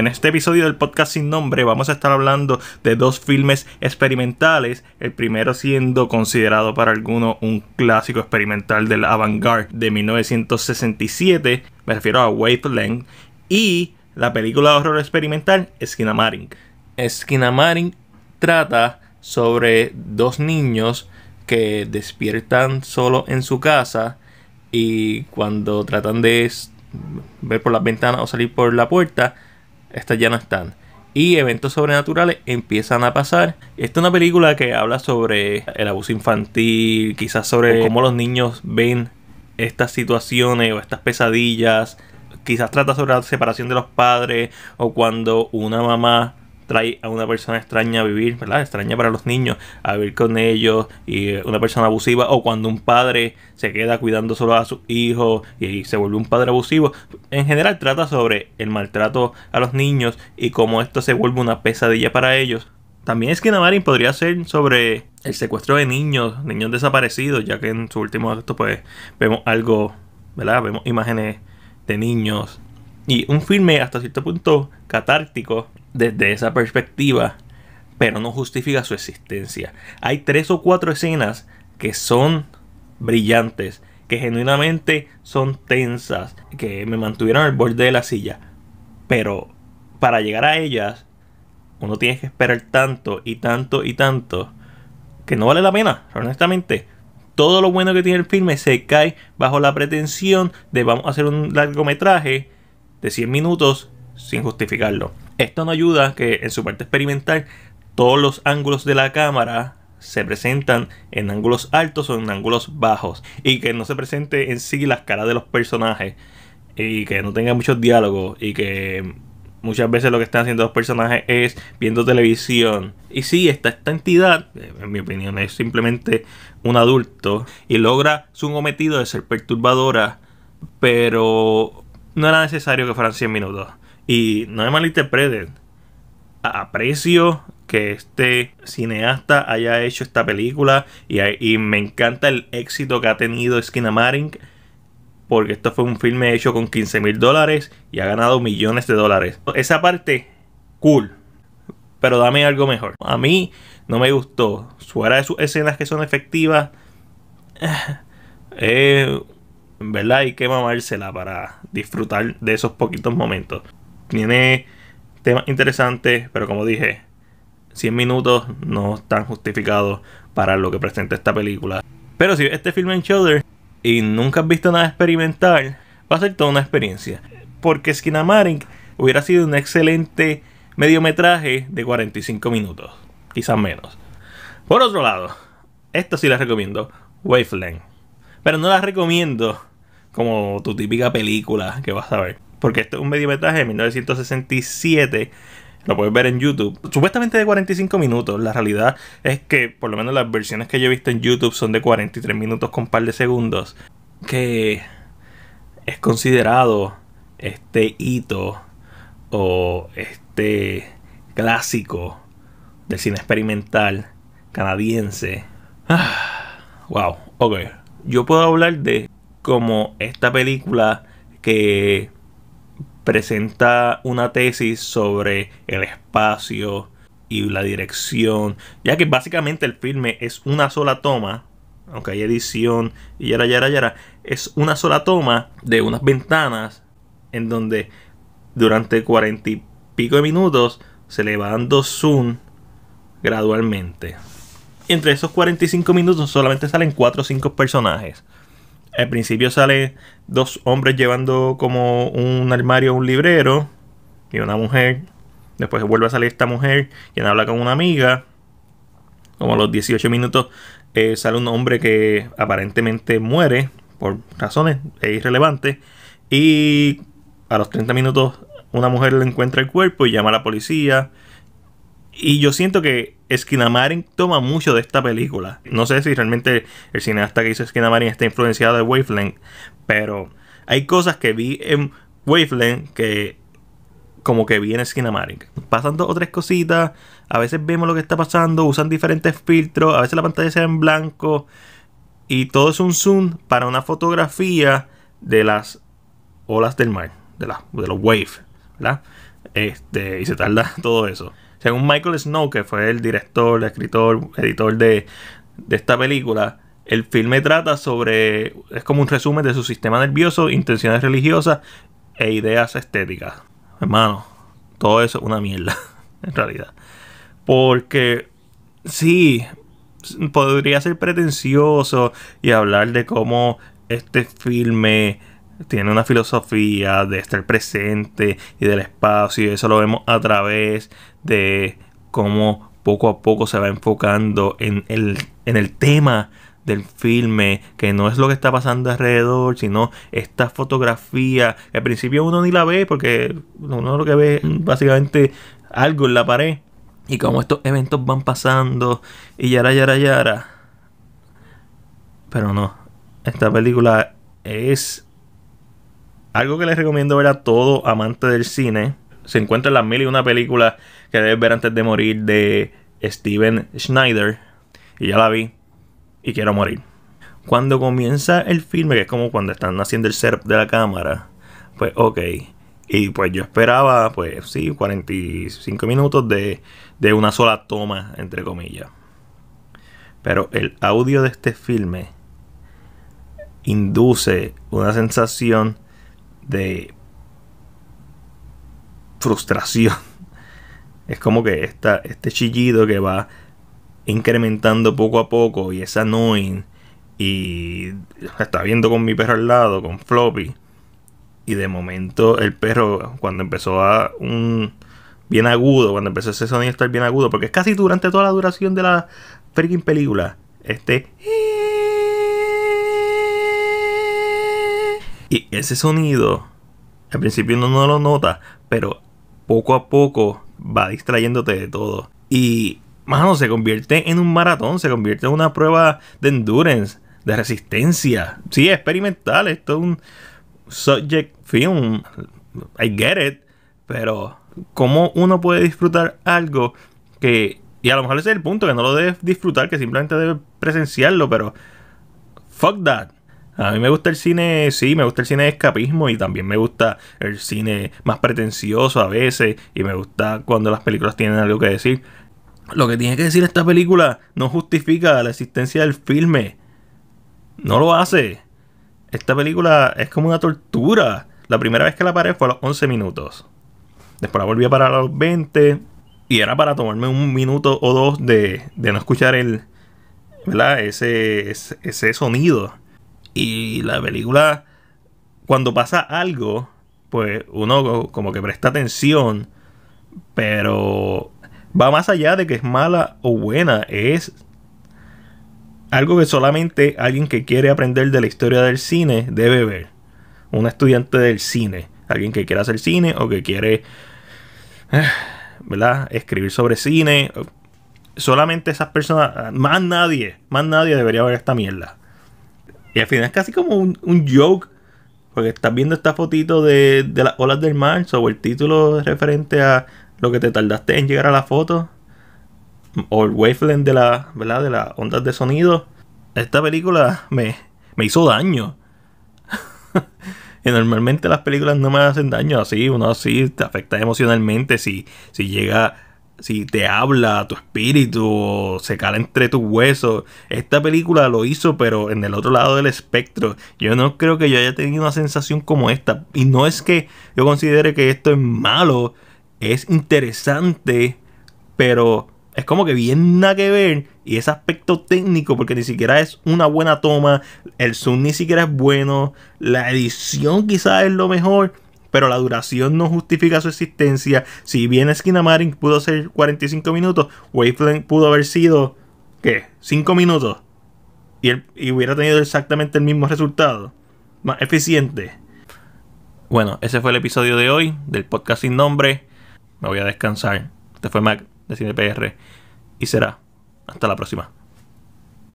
En este episodio del podcast sin nombre vamos a estar hablando de dos filmes experimentales, el primero siendo considerado para algunos un clásico experimental del avant-garde de 1967, me refiero a Wavelength, y la película de horror experimental Skinamaring. Skinamaring trata sobre dos niños que despiertan solo en su casa y cuando tratan de ver por las ventanas o salir por la puerta, estas ya no están. Y eventos sobrenaturales empiezan a pasar. Esta es una película que habla sobre el abuso infantil, quizás sobre cómo los niños ven estas situaciones o estas pesadillas. Quizás trata sobre la separación de los padres o cuando una mamá trae a una persona extraña a vivir, ¿verdad? Extraña para los niños, a vivir con ellos y una persona abusiva o cuando un padre se queda cuidando solo a sus hijos y se vuelve un padre abusivo. En general trata sobre el maltrato a los niños y cómo esto se vuelve una pesadilla para ellos. También es que Navarin podría ser sobre el secuestro de niños, niños desaparecidos, ya que en su último acto pues vemos algo, ¿verdad? Vemos imágenes de niños y un filme hasta cierto punto catártico desde esa perspectiva, pero no justifica su existencia. Hay tres o cuatro escenas que son brillantes, que genuinamente son tensas, que me mantuvieron al borde de la silla, pero para llegar a ellas uno tiene que esperar tanto y tanto y tanto que no vale la pena, honestamente. Todo lo bueno que tiene el filme se cae bajo la pretensión de vamos a hacer un largometraje de 100 minutos sin justificarlo. Esto no ayuda que en su parte experimental todos los ángulos de la cámara se presentan en ángulos altos o en ángulos bajos y que no se presente en sí las caras de los personajes y que no tenga muchos diálogos y que muchas veces lo que están haciendo los personajes es viendo televisión. Y sí, está esta entidad, en mi opinión, es simplemente un adulto y logra su cometido de ser perturbadora, pero no era necesario que fueran 100 minutos. Y no me malinterpreten, aprecio que este cineasta haya hecho esta película y, me encanta el éxito que ha tenido Skinamarink porque esto fue un filme hecho con 15 mil dólares y ha ganado millones de dólares. Esa parte, cool, pero dame algo mejor. A mí no me gustó. Fuera de sus escenas que son efectivas, eh, ¿verdad? Hay que mamársela para disfrutar de esos poquitos momentos tiene temas interesantes, pero como dije, 100 minutos no están justificados para lo que presenta esta película. Pero si ves este filme en Shudder y nunca has visto nada experimental, va a ser toda una experiencia. Porque Skinamarink hubiera sido un excelente mediometraje de 45 minutos, quizás menos. Por otro lado, esto sí la recomiendo, Wavelength. Pero no la recomiendo como tu típica película que vas a ver porque esto es un mediometraje de 1967. Lo puedes ver en YouTube. Supuestamente de 45 minutos. La realidad es que, por lo menos las versiones que yo he visto en YouTube son de 43 minutos con par de segundos. Que es considerado este hito o este clásico del cine experimental canadiense. wow, ok. Yo puedo hablar de como esta película que presenta una tesis sobre el espacio y la dirección, ya que básicamente el filme es una sola toma, aunque hay edición y yara yara yara, es una sola toma de unas ventanas en donde durante cuarenta y pico de minutos se le va dando zoom gradualmente. entre esos 45 minutos solamente salen cuatro o cinco personajes. Al principio sale dos hombres llevando como un armario, un librero y una mujer. Después vuelve a salir esta mujer, quien habla con una amiga. Como a los 18 minutos eh, sale un hombre que aparentemente muere por razones irrelevantes. Y a los 30 minutos una mujer le encuentra el cuerpo y llama a la policía. Y yo siento que Skinamarin toma mucho de esta película. No sé si realmente el cineasta que hizo Skinamarin está influenciado de Wavelength, pero hay cosas que vi en Wavelength que como que en en Pasan dos o tres cositas, a veces vemos lo que está pasando, usan diferentes filtros, a veces la pantalla se en blanco y todo es un zoom para una fotografía de las olas del mar, de, la, de los waves, ¿verdad? Este, y se tarda todo eso. Según Michael Snow, que fue el director, el escritor, editor de, de esta película, el filme trata sobre, es como un resumen de su sistema nervioso, intenciones religiosas e ideas estéticas. Hermano, todo eso es una mierda, en realidad. Porque sí, podría ser pretencioso y hablar de cómo este filme tiene una filosofía de estar presente y del espacio. Y eso lo vemos a través de cómo poco a poco se va enfocando en el, en el tema del filme, que no es lo que está pasando alrededor, sino esta fotografía. Al principio uno ni la ve porque uno lo que ve es básicamente algo en la pared. Y como estos eventos van pasando y yara, yara, yara. Pero no, esta película es algo que les recomiendo ver a todo amante del cine. Se encuentra en las mil y una película que debes ver antes de morir de Steven Schneider. Y ya la vi. Y quiero morir. Cuando comienza el filme, que es como cuando están haciendo el serp de la cámara. Pues ok. Y pues yo esperaba, pues sí, 45 minutos de, de una sola toma, entre comillas. Pero el audio de este filme induce una sensación de frustración. Es como que este chillido que va incrementando poco a poco y es annoying. Y está viendo con mi perro al lado, con Floppy. Y de momento el perro, cuando empezó a un bien agudo, cuando empezó ese sonido a estar bien agudo, porque es casi durante toda la duración de la freaking película, este Y ese sonido, al principio uno no lo nota, pero poco a poco va distrayéndote de todo. Y, mano, se convierte en un maratón, se convierte en una prueba de endurance, de resistencia. Sí, es experimental, esto es un subject film. I get it. Pero, ¿cómo uno puede disfrutar algo que... Y a lo mejor ese es el punto, que no lo debes disfrutar, que simplemente debes presenciarlo, pero... Fuck that. A mí me gusta el cine, sí, me gusta el cine de escapismo y también me gusta el cine más pretencioso a veces y me gusta cuando las películas tienen algo que decir. Lo que tiene que decir esta película no justifica la existencia del filme. No lo hace. Esta película es como una tortura. La primera vez que la paré fue a los 11 minutos. Después la volví a parar a los 20. Y era para tomarme un minuto o dos de, de no escuchar el, ¿verdad? ese, ese sonido y la película, cuando pasa algo, pues uno como que presta atención, pero va más allá de que es mala o buena, es algo que solamente alguien que quiere aprender de la historia del cine debe ver. Un estudiante del cine, alguien que quiere hacer cine o que quiere, ¿verdad? Escribir sobre cine. Solamente esas personas, más nadie, más nadie debería ver esta mierda. Y al final es casi como un, joke. Porque estás viendo esta fotito de, las olas del mar, o el título referente a lo que te tardaste en llegar a la foto, o el wavelength de, la, ¿verdad? de las ondas de sonido. Esta película me, me hizo daño. y normalmente las películas no me hacen daño así, uno así te afecta emocionalmente si, si llega si te habla tu espíritu o se cala entre tus huesos. Esta película lo hizo, pero en el otro lado del espectro. Yo no creo que yo haya tenido una sensación como esta. Y no es que yo considere que esto es malo, es interesante, pero es como que bien nada que ver. Y ese aspecto técnico, porque ni siquiera es una buena toma, el zoom ni siquiera es bueno, la edición quizás es lo mejor pero la duración no justifica su existencia. Si bien Skinamaring pudo ser 45 minutos, Wavelength pudo haber sido, ¿qué? 5 minutos. Y, él y hubiera tenido exactamente el mismo resultado. Más eficiente. Bueno, ese fue el episodio de hoy del podcast sin nombre. Me voy a descansar. Este fue Mac de CinePR. Y será. Hasta la próxima.